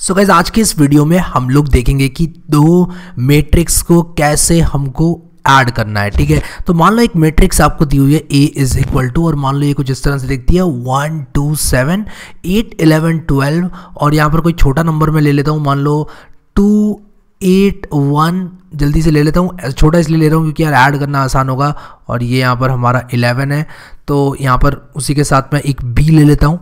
सो so guys आज के इस वीडियो में हम लोग देखेंगे कि दो मैट्रिक्स को कैसे हमको ऐड करना है ठीक है तो मान लो एक मैट्रिक्स आपको दी हुई है ए इज इक्वल टू और मान लो ये कुछ इस तरह से देखती है one two seven eight eleven twelve और यहाँ पर कोई छोटा नंबर मैं ले लेता हूँ मान लो टू एट वन जल्दी से ले लेता हूँ छोटा इसलिए ले रहा हूँ क्योंकि यार ऐड करना आसान होगा और ये यहाँ पर हमारा इलेवन है तो यहाँ पर उसी के साथ मैं एक बी ले लेता हूँ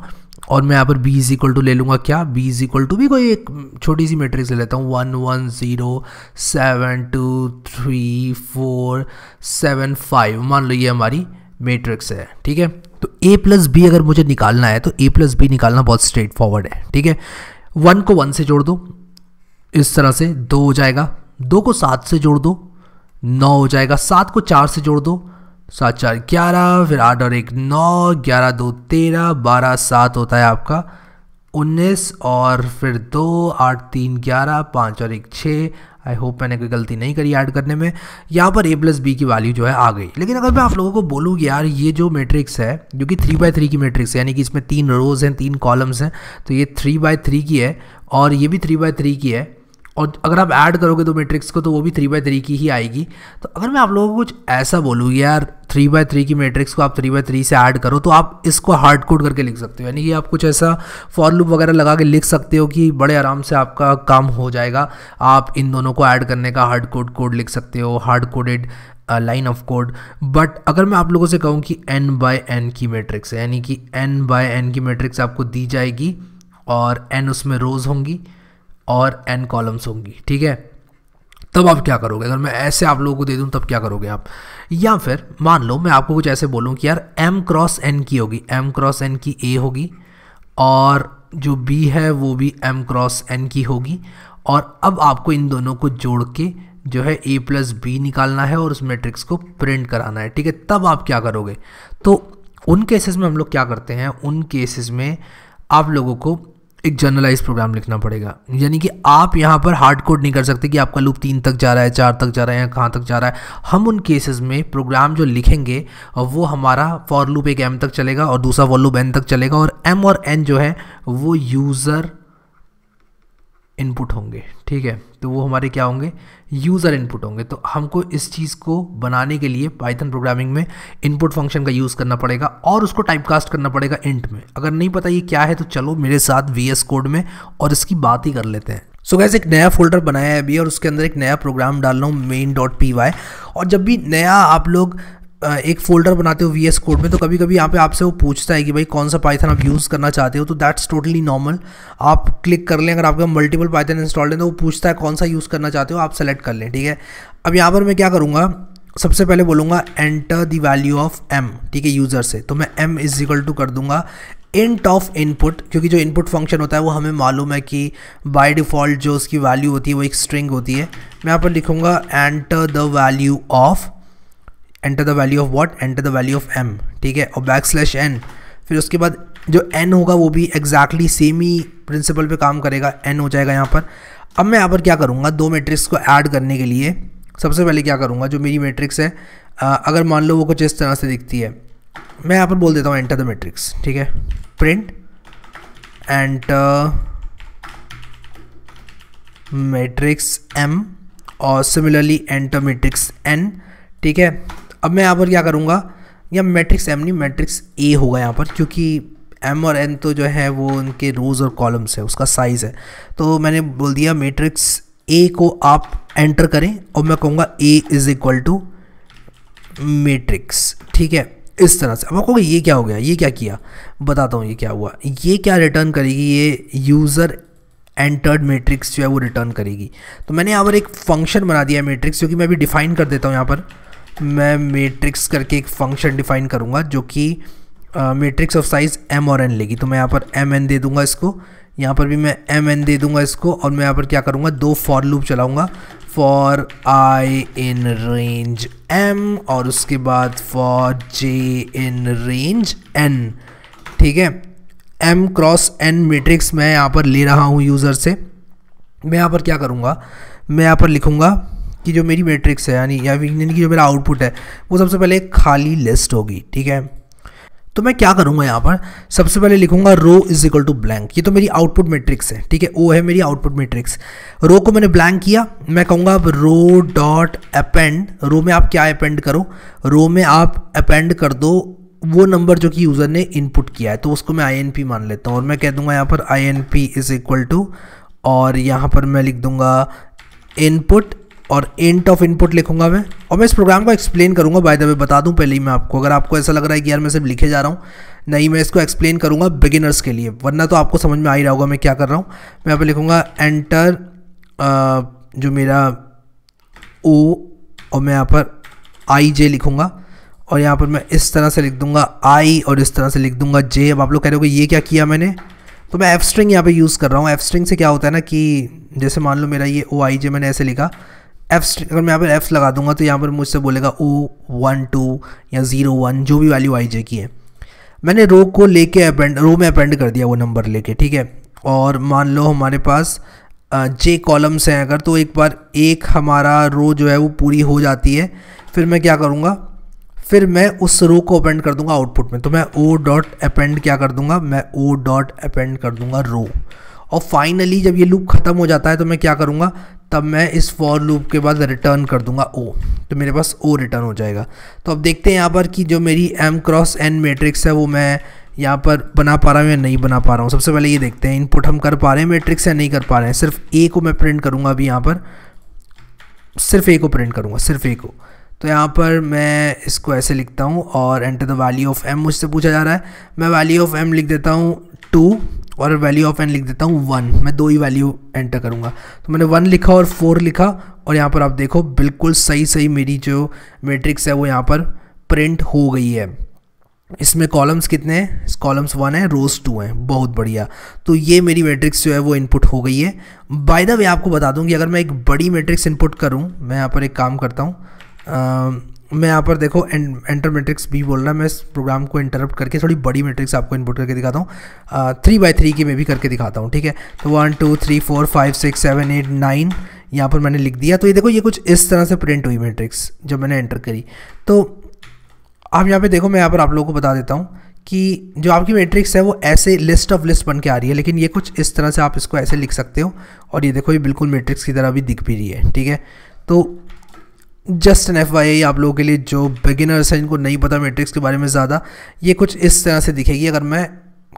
और मैं यहाँ पर b इज इक्वल टू ले लूँगा क्या b इज इक्वल टू भी कोई एक छोटी सी मैट्रिक्स ले लेता हूँ one one zero seven two three four seven five मान लो ये हमारी मैट्रिक्स है ठीक है तो a प्लस बी अगर मुझे निकालना है तो a प्लस बी निकालना बहुत स्ट्रेट फॉरवर्ड है ठीक है वन को वन से जोड़ दो इस तरह से दो हो जाएगा दो को सात से जोड़ दो नौ हो जाएगा सात को चार से जोड़ दो सात चार ग्यारह फिर आठ और एक नौ ग्यारह दो तेरह बारह सात होता है आपका उन्नीस और फिर दो आठ तीन ग्यारह पाँच और एक छः आई होप मैंने कोई गलती नहीं करी ऐड करने में यहाँ पर ए प्लस बी की वैल्यू जो है आ गई लेकिन अगर मैं आप लोगों को बोलूँ यार ये जो मैट्रिक्स है जो कि थ्री बाय थ्री की मैट्रिक्स है यानी कि इसमें तीन रोज़ हैं तीन कॉलम्स हैं तो ये थ्री बाय थ्री की है और ये भी थ्री बाय थ्री की है और अगर आप ऐड करोगे तो मैट्रिक्स को तो वो भी थ्री बाय थ्री की ही आएगी तो अगर मैं आप लोगों को कुछ ऐसा बोलूँ यार थ्री बाय थ्री की मैट्रिक्स को आप थ्री बाय थ्री से ऐड करो तो आप इसको हार्ड कोड करके लिख सकते हो यानी कि आप कुछ ऐसा फॉर लूप वगैरह लगा के लिख सकते हो कि बड़े आराम से आपका काम हो जाएगा आप इन दोनों को ऐड करने का हार्ड कोड कोड लिख सकते हो hard coded line of code but अगर मैं आप लोगों से कहूँ कि एन बाय एन की मैट्रिक्स है यानी कि एन बाय एन की मैट्रिक्स आपको दी जाएगी और एन उसमें रोज़ होंगी और एन कॉलम्स होंगी ठीक है तब आप क्या करोगे अगर मैं ऐसे आप लोगों को दे दूं तब क्या करोगे आप या फिर मान लो मैं आपको कुछ ऐसे बोलूं कि यार एम क्रॉस एन की होगी एम क्रॉस एन की ए होगी और जो बी है वो भी एम क्रॉस एन की होगी और अब आपको इन दोनों को जोड़ के जो है ए प्लस बी निकालना है और उस मैट्रिक्स को प्रिंट कराना है ठीक है तब आप क्या करोगे तो उन केसेस में हम लोग क्या करते हैं उन केसेस में आप लोगों को एक जर्नलाइज प्रोग्राम लिखना पड़ेगा यानी कि आप यहाँ पर हार्ड कोड नहीं कर सकते कि आपका लूप तीन तक जा रहा है चार तक जा रहा है या कहाँ तक जा रहा है हम उन केसेस में प्रोग्राम जो लिखेंगे वो हमारा फॉर लूप एक एम तक चलेगा और दूसरा फॉर लूप एन तक चलेगा और एम और एन जो है वो यूज़र इनपुट होंगे ठीक है तो वो हमारे क्या होंगे यूज़र इनपुट होंगे तो हमको इस चीज़ को बनाने के लिए पाइथन प्रोग्रामिंग में इनपुट फंक्शन का यूज़ करना पड़ेगा और उसको टाइपकास्ट करना पड़ेगा इंट में अगर नहीं पता ये क्या है तो चलो मेरे साथ वी कोड में और इसकी बात ही कर लेते हैं सो so गैस एक नया फोल्डर बनाया है अभी और उसके अंदर एक नया प्रोग्राम डाल रहा हूँ मेन डॉट पी वाई और जब भी नया आप लोग एक फोल्डर बनाते हो वी एस कोड में तो कभी कभी यहाँ पे आपसे वो पूछता है कि भाई कौन सा पाइथन आप यूज़ करना चाहते हो तो दैट्स टोटली नॉर्मल आप क्लिक कर लें अगर आपका मल्टीपल पाइथन इंस्टॉल है तो वो पूछता है कौन सा यूज़ करना चाहते हो आप सेलेक्ट कर लें ठीक है अब यहाँ पर मैं क्या करूँगा सबसे पहले बोलूँगा enter the value of M ठीक है यूज़र से तो मैं एम इज इक्वल टू कर दूंगा इंट ऑफ इनपुट क्योंकि जो इनपुट फंक्शन होता है वो हमें मालूम है कि बाय डिफ़ॉल्ट जो उसकी वैल्यू होती है वो एक स्ट्रिंग होती है मैं यहाँ पर लिखूँगा enter the value of enter the value of what enter the value of M ठीक है और बैक स्लैश एन फिर उसके बाद जो एन होगा वो भी एग्जैक्टली सेम ही प्रिंसिपल पे काम करेगा एन हो जाएगा यहाँ पर अब मैं यहाँ पर क्या करूँगा दो मैट्रिक्स को ऐड करने के लिए सबसे पहले क्या करूँगा जो मेरी मैट्रिक्स है आ, अगर मान लो वो कुछ इस तरह से दिखती है मैं यहाँ पर बोल देता हूँ एंटर द मैट्रिक्स ठीक है प्रिंट एंटर मैट्रिक्स एम और सिमिलरली एंटर मैट्रिक्स एन ठीक है अब मैं यहाँ पर क्या करूँगा या मैट्रिक्स एम नहीं मैट्रिक्स ए होगा यहाँ पर क्योंकि एम और एन तो जो है वो उनके रोज़ और कॉलम्स है उसका साइज़ है तो मैंने बोल दिया मैट्रिक्स ए को आप एंटर करें और मैं कहूँगा A is equal to matrix ठीक है इस तरह से अब आपको ये क्या हो गया ये क्या किया बताता हूँ ये क्या हुआ ये क्या रिटर्न करेगी ये यूज़र एंटर्ड मैट्रिक्स जो है वो रिटर्न करेगी तो मैंने यहाँ पर एक फंक्शन बना दिया है मेट्रिक्स जो कि मैं अभी डिफ़ाइन कर देता हूँ यहाँ पर मैं मैट्रिक्स करके एक फंक्शन डिफाइन करूँगा जो कि मैट्रिक्स ऑफ साइज एम और एन लेगी तो मैं यहाँ पर एम एन दे दूँगा इसको यहाँ पर भी मैं एम एन दे दूँगा इसको और मैं यहाँ पर क्या करूँगा दो फॉर लूप चलाऊँगा for I in range M और उसके बाद for J in range N ठीक है एम क्रॉस एन मेट्रिक्स मैं यहाँ पर ले रहा हूँ यूज़र से मैं यहाँ पर क्या करूँगा मैं यहाँ पर लिखूँगा कि जो मेरी मैट्रिक्स है यानी या विंग की जो मेरा आउटपुट है वो सबसे पहले खाली लिस्ट होगी ठीक है तो मैं क्या करूँगा यहाँ पर सबसे पहले लिखूंगा row is equal to blank ये तो मेरी आउटपुट मैट्रिक्स है ठीक है ओ है मेरी आउटपुट मैट्रिक्स रो को मैंने ब्लैंक किया मैं कहूँगा अब रो डॉट अपेंड रो में आप क्या अपेंड करो रो में आप अपेंड कर दो वो नंबर जो कि यूज़र ने इनपुट किया है तो उसको मैं आई मान लेता हूँ और मैं कह दूंगा यहाँ पर I N P is equal to और यहाँ पर मैं लिख दूंगा इनपुट और एंड ऑफ इनपुट लिखूंगा मैं और मैं इस प्रोग्राम को एक्सप्लेन करूंगा बाय द वे बता दूं पहले ही मैं आपको अगर आपको ऐसा लग रहा है कि यार मैं सिर्फ लिखे जा रहा हूँ नहीं मैं इसको एक्सप्लेन करूंगा बिगिनर्स के लिए वरना तो आपको समझ में आ ही रहा होगा मैं क्या कर रहा हूँ मैं यहाँ पर लिखूँगा एंटर जो मेरा ओ और मैं यहाँ पर आई जे लिखूँगा और यहाँ पर मैं इस तरह से लिख दूंगा आई और इस तरह से लिख दूंगा जे अब आप लोग कह रहे हो ये क्या किया मैंने तो मैं एफ स्ट्रिंग यहाँ पर यूज़ कर रहा हूँ एफ स्ट्रिंग से क्या होता है ना कि जैसे मान लो मेरा ये ओ आई जे मैंने ऐसे लिखा एफ्स अगर मैं यहाँ पर एफ्स लगा दूंगा तो यहाँ पर मुझसे बोलेगा ओ वन टू या ज़ीरो वन जो भी वैल्यू आई जे की है मैंने रो को लेके अपेंड रो में अपेंड कर दिया वो नंबर लेके ठीक है और मान लो हमारे पास जे कॉलम्स हैं अगर तो एक बार एक हमारा रो जो है वो पूरी हो जाती है फिर मैं क्या करूँगा फिर मैं उस रो को अपेंड कर दूंगा आउटपुट में तो मैं ओ डॉट अपेंड क्या कर दूंगा मैं ओ डॉट अपेंड कर दूंगा रो और फाइनली जब ये लूप ख़त्म हो जाता है तो मैं क्या करूँगा तब मैं इस फॉर लूप के बाद रिटर्न कर दूंगा ओ तो मेरे पास ओ रिटर्न हो जाएगा तो अब देखते हैं यहाँ पर कि जो मेरी एम क्रॉस एन मैट्रिक्स है वो मैं यहाँ पर बना पा रहा हूँ या नहीं बना पा रहा हूँ सबसे पहले ये देखते हैं इनपुट हम कर पा रहे हैं मेट्रिक्स या नहीं कर पा रहे हैं सिर्फ ए को मैं प्रिंट करूँगा अभी यहाँ पर सिर्फ ए को प्रिंट करूँगा सिर्फ ए को तो यहाँ पर मैं इसको ऐसे लिखता हूँ और enter the value of M मुझसे पूछा जा रहा है मैं वैल्यू ऑफ एम लिख देता हूँ टू और वैल्यू ऑफ एन लिख देता हूँ वन मैं दो ही वैल्यू एंटर करूँगा तो मैंने वन लिखा और फोर लिखा और यहाँ पर आप देखो बिल्कुल सही सही मेरी जो मेट्रिक्स है वो यहाँ पर प्रिंट हो गई है इसमें कॉलम्स कितने हैं कॉलम्स वन है रोज टू हैं बहुत बढ़िया तो ये मेरी मैट्रिक्स जो है वो इनपुट हो गई है बाय द वे आपको बता दूं कि अगर मैं एक बड़ी मैट्रिक्स इनपुट करूं मैं यहाँ पर एक काम करता हूँ मैं यहाँ पर देखो एंटर मैट्रिक्स बी बोल रहा है मैं इस प्रोग्राम को इंटरप्ट करके थोड़ी बड़ी मैट्रिक्स आपको इनपुट करके दिखाता हूँ थ्री बाई थ्री की मैं भी करके दिखाता हूँ ठीक है तो one two three four five six seven eight nine यहाँ पर मैंने लिख दिया तो ये देखो ये कुछ इस तरह से प्रिंट हुई मैट्रिक्स जब मैंने एंटर करी तो आप यहाँ पे देखो मैं यहाँ पर आप लोगों को बता देता हूँ कि जो आपकी मैट्रिक्स है वो ऐसे लिस्ट ऑफ लिस्ट बन के आ रही है लेकिन ये कुछ इस तरह से आप इसको ऐसे लिख सकते हो और ये देखो ये बिल्कुल मैट्रिक्स की तरह भी दिख भी रही है ठीक है तो जस्ट एन एफ वाई आप लोगों के लिए जो बिगिनर्स हैं इनको नहीं पता मैट्रिक्स के बारे में ज़्यादा ये कुछ इस तरह से दिखेगी अगर मैं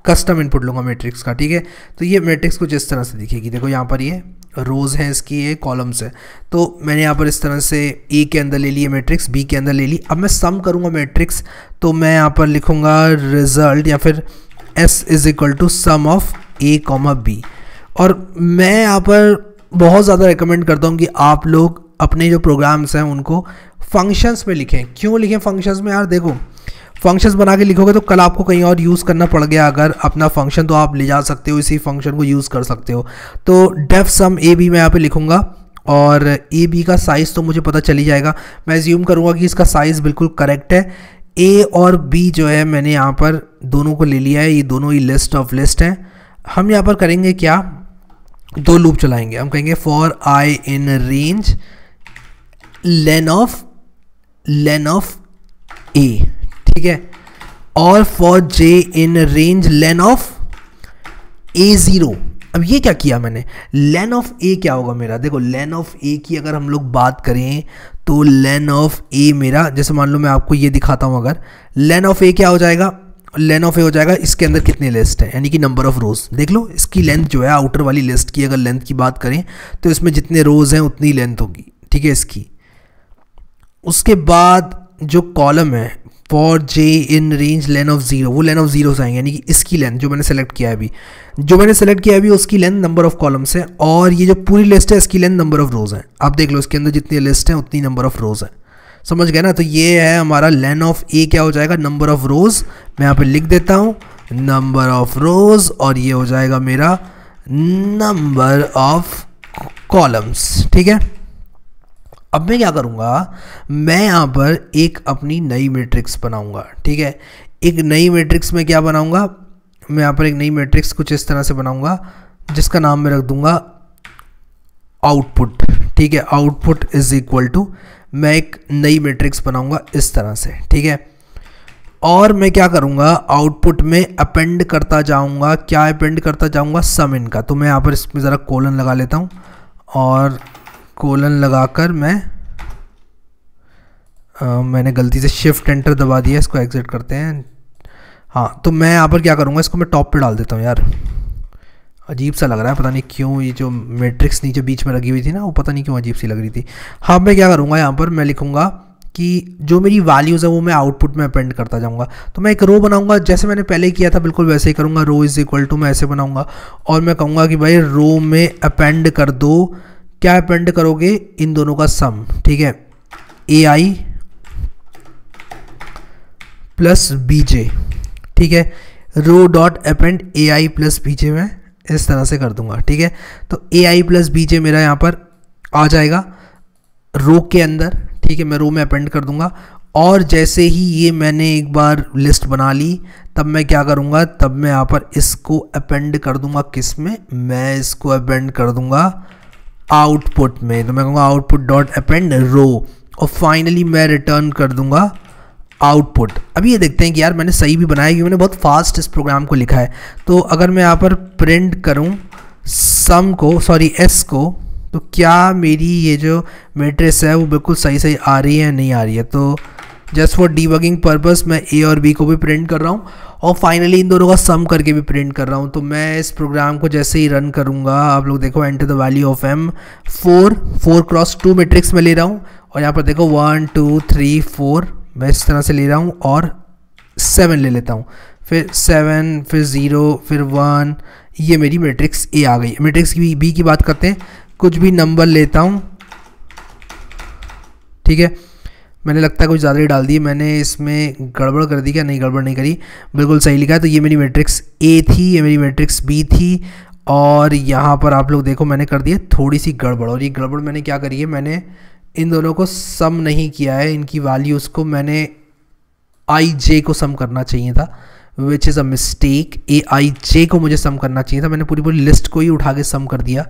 कस्टम इनपुट लूँगा मैट्रिक्स का ठीक है तो ये मैट्रिक्स कुछ इस तरह से दिखेगी देखो यहाँ पर ये रोज़ हैं इसकी ये कॉलम्स हैं तो मैंने यहाँ पर इस तरह से ए के अंदर ले ली मैट्रिक्स बी के अंदर ले ली अब मैं सम करूँगा मैट्रिक्स तो मैं यहाँ पर लिखूँगा रिजल्ट या फिर S is equal to sum of A comma B और मैं यहाँ पर बहुत ज़्यादा रिकमेंड करता हूँ कि आप लोग अपने जो प्रोग्राम्स हैं उनको फंक्शंस में लिखें क्यों लिखें फंक्शंस में यार देखो फंक्शंस बना के लिखोगे तो कल आपको कहीं और यूज़ करना पड़ गया अगर अपना फंक्शन तो आप ले जा सकते हो इसी फंक्शन को यूज़ कर सकते हो तो डेफ सम ए बी मैं यहाँ पे लिखूँगा और ए बी का साइज़ तो मुझे पता चली जाएगा मैं ज्यूम करूँगा कि इसका साइज़ बिल्कुल करेक्ट है ए और बी जो है मैंने यहाँ पर दोनों को ले लिया है ये दोनों ही लिस्ट ऑफ लिस्ट हैं हम यहाँ पर करेंगे क्या दो लूप चलाएंगे हम कहेंगे for I in range len of len of A ठीक है और for J in range len of A zero अब ये क्या किया मैंने लेन ऑफ ए क्या होगा मेरा देखो लेन ऑफ ए की अगर हम लोग बात करें तो लेन ऑफ ए मेरा जैसे मान लो मैं आपको ये दिखाता हूँ अगर लेन ऑफ ए क्या हो जाएगा लेन ऑफ ए हो जाएगा इसके अंदर कितने लिस्ट है यानी कि नंबर ऑफ रोज़ देख लो इसकी लेंथ जो है आउटर वाली लिस्ट की अगर लेंथ की बात करें तो इसमें जितने रोज़ हैं उतनी लेंथ होगी ठीक है इसकी उसके बाद जो कॉलम है for J in range len of zero वो लेन ऑफ ज़ीरो से आएंगे यानी कि इसकी लेंथ जो मैंने सेलेक्ट किया है अभी जो मैंने सेलेक्ट किया है अभी उसकी लेंथ नंबर ऑफ कॉलम्स है और ये जो पूरी लिस्ट है इसकी लेंथ नंबर ऑफ रोज़ है आप देख लो इसके अंदर जितनी लिस्ट है उतनी नंबर ऑफ रोज़ है समझ गए ना तो ये है हमारा लेन ऑफ ए क्या हो जाएगा नंबर ऑफ रोज़ मैं यहाँ पर लिख देता हूँ नंबर ऑफ रोज़ और ये हो जाएगा मेरा नंबर ऑफ कॉलम्स ठीक है अब मैं क्या करूँगा मैं यहाँ पर एक अपनी नई मैट्रिक्स बनाऊँगा ठीक है एक नई मैट्रिक्स में क्या बनाऊँगा मैं यहाँ पर एक नई मैट्रिक्स कुछ इस तरह से बनाऊँगा जिसका नाम मैं रख दूँगा आउटपुट ठीक है आउटपुट इज़ इक्वल टू मैं एक नई मैट्रिक्स बनाऊँगा इस तरह से ठीक है और मैं क्या करूँगा आउटपुट में अपेंड करता जाऊँगा क्या अपेंड करता जाऊँगा सम इनका तो मैं यहाँ पर इसमें ज़रा कोलन लगा लेता हूँ और कोलन लगाकर मैं आ, मैंने गलती से शिफ्ट एंटर दबा दिया इसको एग्ज़िट करते हैं हाँ तो मैं यहाँ पर क्या करूँगा इसको मैं टॉप पे डाल देता हूँ यार अजीब सा लग रहा है पता नहीं क्यों ये जो मैट्रिक्स नीचे बीच में लगी हुई थी ना वो पता नहीं क्यों अजीब सी लग रही थी हाँ मैं क्या करूँगा यहाँ पर मैं लिखूँगा कि जो मेरी वैल्यूज़ है वो मैं आउटपुट में अपेंड करता जाऊँगा तो मैं एक रो बनाऊँगा जैसे मैंने पहले किया था बिल्कुल वैसे ही करूँगा रो इज़ इक्वल टू मैं ऐसे बनाऊँगा और मैं कहूँगा कि भाई रो में अपेंड कर दो क्या अपेंड करोगे इन दोनों का सम ठीक है ए आई प्लस बी जे ठीक है row dot append A I plus B J में इस तरह से कर दूंगा ठीक है तो ए आई प्लस बी जे मेरा यहाँ पर आ जाएगा रो के अंदर ठीक है मैं रो में अपेंड कर दूंगा और जैसे ही ये मैंने एक बार लिस्ट बना ली तब मैं क्या करूँगा तब मैं यहाँ पर इसको अपेंड कर दूंगा किस में मैं इसको अपेंड कर दूंगा आउटपुट में तो मैं कहूँगा आउटपुट डॉट अपेंड रो और फाइनली मैं रिटर्न कर दूँगा आउटपुट अब ये देखते हैं कि यार मैंने सही भी बनाया क्योंकि मैंने बहुत फास्ट इस प्रोग्राम को लिखा है तो अगर मैं यहाँ पर प्रिंट करूँ सम को सॉरी एस को तो क्या मेरी ये जो मेट्रिक्स है वो बिल्कुल सही सही आ रही है नहीं आ रही है तो जस्ट फॉर डीबगिंग पर्पस मैं ए और बी को भी प्रिंट कर रहा हूँ और फाइनली इन दोनों का सम करके भी प्रिंट कर रहा हूँ तो मैं इस प्रोग्राम को जैसे ही रन करूँगा आप लोग देखो enter the value of M four four cross two matrix में ले रहा हूँ और यहाँ पर देखो वन टू थ्री फोर मैं इस तरह से ले रहा हूँ और सेवन ले लेता हूँ फिर सेवन फिर ज़ीरो फिर वन ये मेरी मेट्रिक्स ए आ गई मेट्रिक्स की बी की बात करते हैं कुछ भी नंबर लेता हूँ ठीक है मैंने लगता है कुछ ज़्यादा ही डाल दी मैंने इसमें गड़बड़ कर दी क्या नहीं गड़बड़ नहीं करी बिल्कुल सही लिखा है तो ये मेरी मैट्रिक्स ए थी ये मेरी मैट्रिक्स बी थी और यहाँ पर आप लोग देखो मैंने कर दिया थोड़ी सी गड़बड़ और ये गड़बड़ मैंने क्या करी है मैंने इन दोनों को सम नहीं किया है इनकी वैल्यूज़ को मैंने आई जे को सम करना चाहिए था विच इज़ अ मिस्टेक ए आई जे को मुझे सम करना चाहिए था मैंने पूरी पूरी लिस्ट को ही उठा के सम कर दिया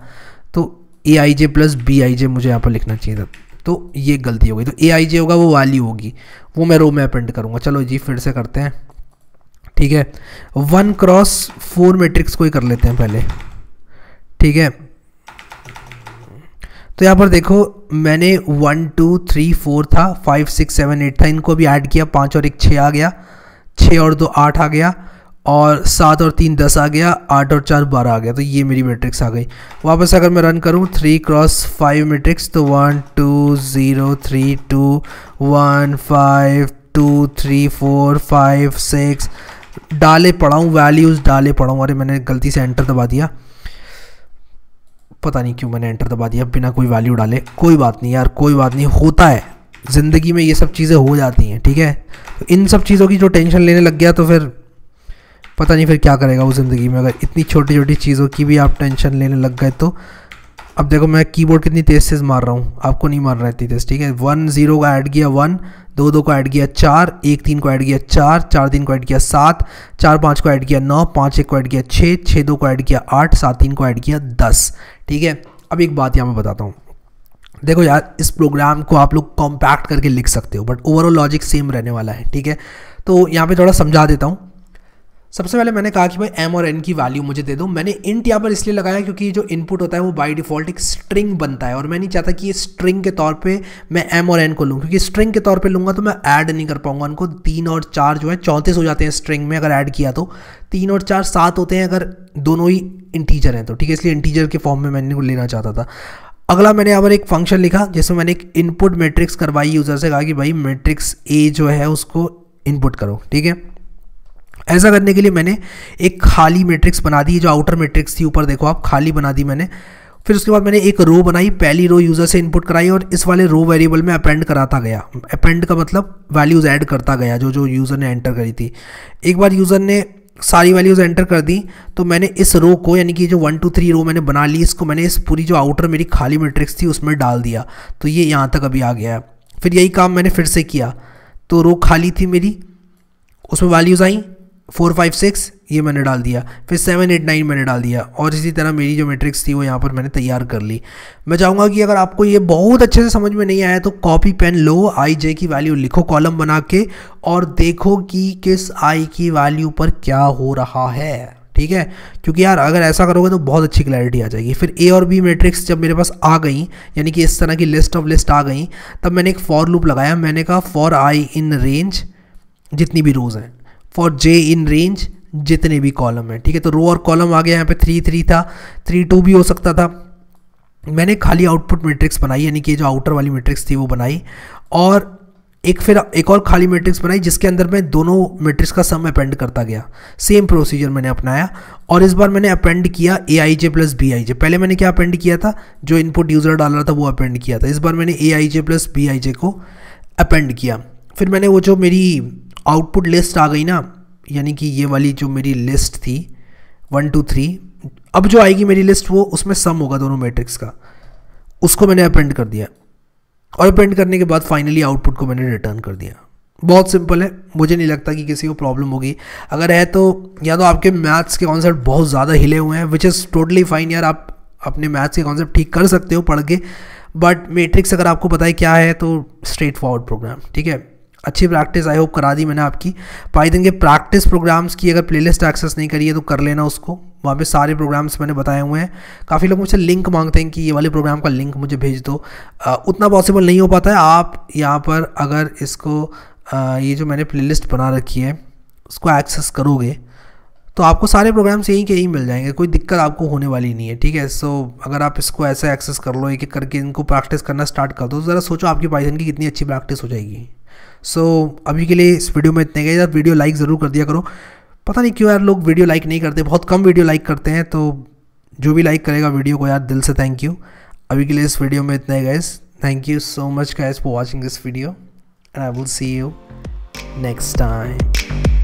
तो ए आई जे प्लस बी आई जे मुझे यहाँ पर लिखना चाहिए था तो ये गलती हो गई तो ए आई जे होगा वो वाली होगी वो मैं रो में प्रिंट करूँगा चलो जी फिर से करते हैं ठीक है वन क्रॉस फोर मैट्रिक्स को ही कर लेते हैं पहले ठीक है तो यहाँ पर देखो मैंने वन टू थ्री फोर था फाइव सिक्स सेवन एट था इनको भी ऐड किया पाँच और एक छः आ गया छः और दो आठ आ गया और सात और तीन दस आ गया आठ और चार बारह आ गया तो ये मेरी मैट्रिक्स आ गई वापस अगर मैं रन करूँ थ्री क्रॉस फाइव मैट्रिक्स तो one two zero three two one five two three four five six डाले पढ़ाऊँ वैल्यूज़ डाले पढ़ाऊँ अरे मैंने गलती से एंटर दबा दिया पता नहीं क्यों मैंने एंटर दबा दिया बिना कोई वैल्यू डाले कोई बात नहीं यार कोई बात नहीं होता है ज़िंदगी में ये सब चीज़ें हो जाती हैं ठीक है तो इन सब चीज़ों की जो टेंशन लेने लग गया तो फिर पता नहीं फिर क्या करेगा वो ज़िंदगी में अगर इतनी छोटी छोटी चीज़ों की भी आप टेंशन लेने लग गए तो अब देखो मैं कीबोर्ड कितनी तेज़ तेज़ मार रहा हूँ आपको नहीं मार रहा है इतनी तेज़ ठीक है वन जीरो का ऐड किया वन दो दो को ऐड किया चार एक तीन को ऐड किया चार चार तीन को ऐड किया सात चार पाँच को ऐड किया नौ पाँच एक को ऐड किया छः छः दो को ऐड किया आठ सात तीन को ऐड किया दस ठीक है अब एक बात यहाँ मैं बताता हूँ देखो यार इस प्रोग्राम को आप लोग कॉम्पैक्ट करके लिख सकते हो बट ओवरऑल लॉजिक सेम रहने वाला है ठीक है तो यहाँ पे थोड़ा समझा देता हूँ सबसे पहले मैंने कहा कि भाई एम और एन की वैल्यू मुझे दे दो मैंने इंट यहाँ पर इसलिए लगाया क्योंकि जो इनपुट होता है वो बाय डिफॉल्ट एक स्ट्रिंग बनता है और मैं नहीं चाहता कि ये स्ट्रिंग के तौर पे मैं एम और एन को लूँ क्योंकि स्ट्रिंग के तौर पे लूँगा तो मैं ऐड नहीं कर पाऊंगा उनको तीन और चार जो है चौंतीस हो जाते हैं स्ट्रिंग में अगर ऐड किया तो तीन और चार सात होते हैं अगर दोनों ही इंटीजर हैं तो ठीक है इसलिए इंटीजर के फॉर्म में मैंने लेना चाहता था अगला मैंने यहाँ पर एक फंक्शन लिखा जिसमें मैंने एक इनपुट मेट्रिक्स करवाई यूज़र से कहा कि भाई मेट्रिक्स ए जो है उसको इनपुट करो ठीक है ऐसा करने के लिए मैंने एक खाली मैट्रिक्स बना दी जो आउटर मैट्रिक्स थी ऊपर देखो आप खाली बना दी मैंने फिर उसके बाद मैंने एक रो बनाई पहली रो यूज़र से इनपुट कराई और इस वाले रो वेरिएबल में अपेंड कराता गया अपेंड का मतलब वैल्यूज़ ऐड करता गया जो जो यूज़र ने एंटर करी थी एक बार यूज़र ने सारी वैल्यूज़ एंटर कर दी तो मैंने इस रो को यानी कि जो वन टू थ्री रो मैंने बना ली इसको मैंने इस पूरी जो आउटर मेरी खाली मेट्रिक्स थी उसमें डाल दिया तो ये यहाँ तक अभी आ गया है फिर यही काम मैंने फिर से किया तो रो खाली थी मेरी उसमें वैल्यूज़ आई फोर फाइव सिक्स ये मैंने डाल दिया फिर सेवन एट नाइन मैंने डाल दिया और इसी तरह मेरी जो मैट्रिक्स थी वो यहाँ पर मैंने तैयार कर ली मैं चाहूँगा कि अगर आपको ये बहुत अच्छे से समझ में नहीं आया तो कॉपी पेन लो आई जे की वैल्यू लिखो कॉलम बना के और देखो कि किस आई की वैल्यू पर क्या हो रहा है ठीक है क्योंकि यार अगर ऐसा करोगे तो बहुत अच्छी क्लैरिटी आ जाएगी फिर ए और बी मैट्रिक्स जब मेरे पास आ गई यानी कि इस तरह की लिस्ट ऑफ लिस्ट आ गई तब मैंने एक फॉर लूप लगाया मैंने कहा फॉर आई इन रेंज जितनी भी रोज़ हैं फॉर जे इन रेंज जितने भी कॉलम हैं ठीक है तो रो और कॉलम आ गया यहाँ पे थ्री थ्री था थ्री टू भी हो सकता था मैंने खाली आउटपुट मैट्रिक्स बनाई यानी कि जो आउटर वाली मैट्रिक्स थी वो बनाई और एक फिर एक और खाली मैट्रिक्स बनाई जिसके अंदर मैं दोनों मैट्रिक्स का सम अपेंड करता गया सेम प्रोसीजर मैंने अपनाया और इस बार मैंने अपेंड किया ए आई जे प्लस बी आई जे पहले मैंने क्या अपेंड किया था जो इनपुट यूज़र डाल रहा था वो अपेंड किया था इस बार मैंने ए आई जे प्लस बी आई जे को अपेंड किया फिर मैंने वो जो मेरी आउटपुट लिस्ट आ गई ना यानी कि ये वाली जो मेरी लिस्ट थी वन टू थ्री अब जो आएगी मेरी लिस्ट वो उसमें सम होगा दोनों मैट्रिक्स का उसको मैंने अप्रिंट कर दिया और अप्रिंट करने के बाद फाइनली आउटपुट को मैंने रिटर्न कर दिया बहुत सिंपल है मुझे नहीं लगता कि किसी को प्रॉब्लम होगी अगर है तो या तो आपके मैथ्स के कॉन्सेप्ट बहुत ज़्यादा हिले हुए हैं विच इज़ टोटली फाइन यार आप अपने मैथ्स के कॉन्सेप्ट ठीक कर सकते हो पढ़ के बट मेट्रिक्स अगर आपको पता है क्या है तो स्ट्रेट फॉरवर्ड प्रोग्राम ठीक है अच्छी प्रैक्टिस आई होप करा दी मैंने आपकी पाइथन के प्रैक्टिस प्रोग्राम्स की अगर प्लेलिस्ट एक्सेस नहीं करी है तो कर लेना उसको वहाँ पे सारे प्रोग्राम्स मैंने बताए हुए हैं काफ़ी लोग मुझसे लिंक मांगते हैं कि ये वाले प्रोग्राम का लिंक मुझे भेज दो आ, उतना पॉसिबल नहीं हो पाता है आप यहाँ पर अगर इसको आ, ये जो मैंने प्ले बना रखी है उसको एक्सेस करोगे तो आपको सारे प्रोग्राम्स यहीं के यहीं मिल जाएंगे कोई दिक्कत आपको होने वाली नहीं है ठीक है सो अगर आप इसको ऐसे एक्सेस कर लो एक एक करके इनको प्रैक्टिस करना स्टार्ट कर दो तो ज़रा सोचो आपकी पाइथन की कितनी अच्छी प्रैक्टिस हो जाएगी सो so, अभी के लिए इस वीडियो में इतने गए यार वीडियो लाइक ज़रूर कर दिया करो पता नहीं क्यों यार लोग वीडियो लाइक नहीं करते बहुत कम वीडियो लाइक करते हैं तो जो भी लाइक करेगा वीडियो को यार दिल से थैंक यू अभी के लिए इस वीडियो में इतने गए guys thank you so much guys for watching this video and I will see you next time